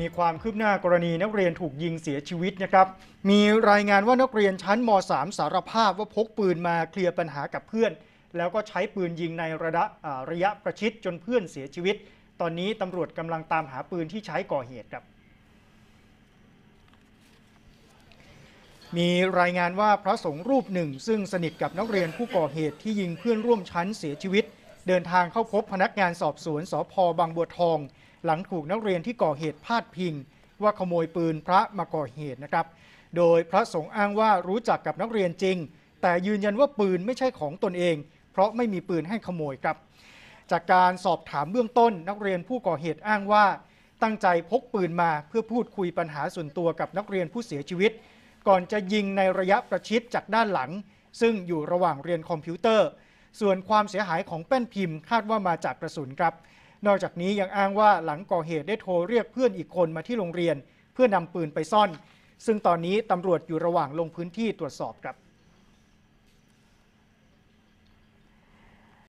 มีความคืบหน้ากรณีนักเรียนถูกยิงเสียชีวิตนะครับ มีรายงานว่านักเรียนชั้นม .3 สารภาพว่าพกปืนมาเคลียร์ปัญหากับเพื่อนแล้วก็ใช้ปืนยิงในระัะระยะประชิดจนเพื่อนเสียชีวิต ตอนนี้ตำรวจกำลังตามหาปืนที่ใช้ก่อเหตุครับ มีรายงานว่าพระสงฆ์รูปหนึ่งซึ่งสนิทกับนักเรียนผู้ก่อเหตุที่ยิงเพื่อนร่วมชั้นเสียชีวิตเดินทางเข้าพบพนักงานสอบสวนสพบางบัวทอง หลังถูกนักเรียนที่ก่อเหตุพาดพิง ว่าขโมยปืนพระมาก่อเหตุนะครับ โดยพระสงฆ์อ้างว่ารู้จักกับนักเรียนจริง แต่ยืนยันว่าปืนไม่ใช่ของตนเอง เพราะไม่มีปืนให้ขโมยครับ จากการสอบถามเบื้องต้นนักเรียนผู้ก่อเหตุอ้างว่าตั้งใจพกปืนมาเพื่อพูดคุยปัญหาส่วนตัวกับนักเรียนผู้เสียชีวิต ก่อนจะยิงในระยะประชิดจากด้านหลัง ซึ่งอยู่ระหว่างเรียนคอมพิวเตอร์ส่วนความเสียหายของแป้นพิมพ์คาดว่ามาจากกระสุนครับ นอกจากนี้ยังอ้างว่าหลังก่อเหตุได้โทรเรียกเพื่อนอีกคนมาที่โรงเรียน เพื่อนำปืนไปซ่อน ซึ่งตอนนี้ตำรวจอยู่ระหว่างลงพื้นที่ตรวจสอบครับ